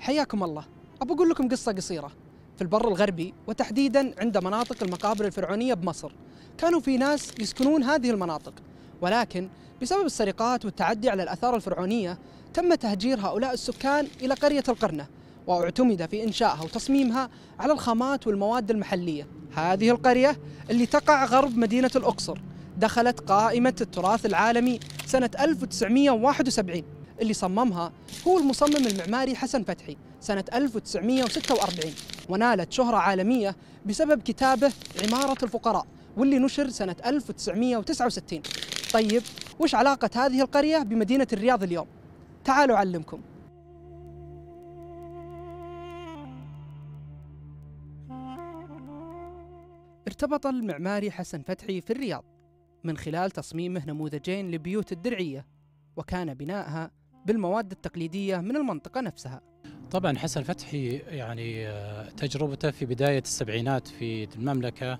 حياكم الله أبى أقول لكم قصة قصيرة في البر الغربي وتحديدا عند مناطق المقابر الفرعونية بمصر كانوا في ناس يسكنون هذه المناطق ولكن بسبب السرقات والتعدي على الأثار الفرعونية تم تهجير هؤلاء السكان إلى قرية القرنة واعتمد في إنشائها وتصميمها على الخامات والمواد المحلية هذه القرية اللي تقع غرب مدينة الأقصر دخلت قائمة التراث العالمي سنة 1971 اللي صممها هو المصمم المعماري حسن فتحي سنة 1946 ونالت شهرة عالمية بسبب كتابه عمارة الفقراء واللي نشر سنة 1969 طيب وش علاقة هذه القرية بمدينة الرياض اليوم؟ تعالوا أعلمكم ارتبط المعماري حسن فتحي في الرياض من خلال تصميمه نموذجين لبيوت الدرعية وكان بناءها بالمواد التقليدية من المنطقة نفسها طبعا حسن فتحي يعني آه، تجربته في بداية السبعينات في المملكة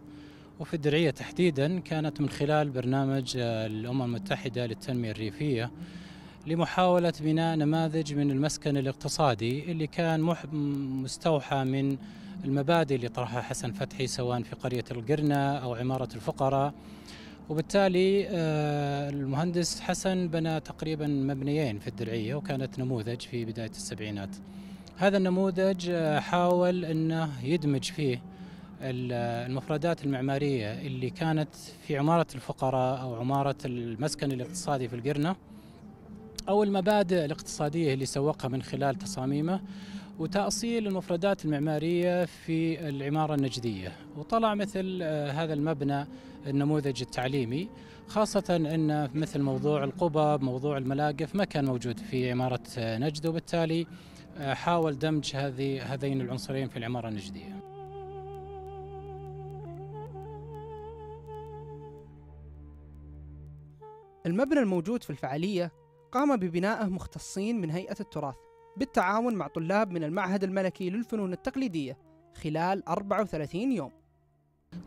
وفي الدرعية تحديدا كانت من خلال برنامج آه، الأمم المتحدة للتنمية الريفية لمحاولة بناء نماذج من المسكن الاقتصادي اللي كان مستوحى من المبادئ اللي طرحها حسن فتحي سواء في قرية القرنة أو عمارة الفقراء وبالتالي آه، المهندس حسن بنى تقريبا مبنيين في الدرعية وكانت نموذج في بداية السبعينات هذا النموذج آه، حاول أنه يدمج فيه المفردات المعمارية اللي كانت في عمارة الفقراء أو عمارة المسكن الاقتصادي في القرنة أو المبادئ الاقتصادية اللي سوقها من خلال تصاميمه وتأصيل المفردات المعمارية في العمارة النجدية وطلع مثل آه، هذا المبنى النموذج التعليمي خاصة أن مثل موضوع القبب موضوع الملاقف ما كان موجود في عمارة آه، نجد وبالتالي آه، حاول دمج هذه هذين العنصرين في العمارة النجدية المبنى الموجود في الفعالية قام ببنائه مختصين من هيئة التراث بالتعاون مع طلاب من المعهد الملكي للفنون التقليدية خلال 34 يوم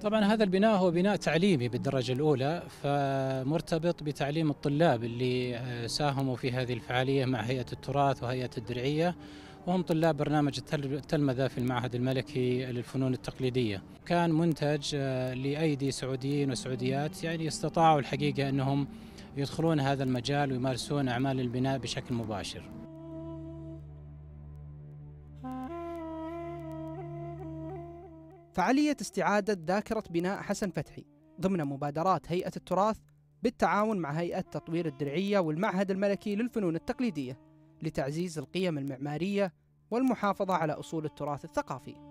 طبعا هذا البناء هو بناء تعليمي بالدرجة الأولى فمرتبط بتعليم الطلاب اللي آه، ساهموا في هذه الفعالية مع هيئة التراث وهيئة الدرعية وهم طلاب برنامج التلمذة في المعهد الملكي للفنون التقليدية كان منتج آه، لأيدي سعوديين وسعوديات يعني استطاعوا الحقيقة أنهم يدخلون هذا المجال ويمارسون أعمال البناء بشكل مباشر فعالية استعادة ذاكرة بناء حسن فتحي ضمن مبادرات هيئة التراث بالتعاون مع هيئة تطوير الدرعية والمعهد الملكي للفنون التقليدية لتعزيز القيم المعمارية والمحافظة على أصول التراث الثقافي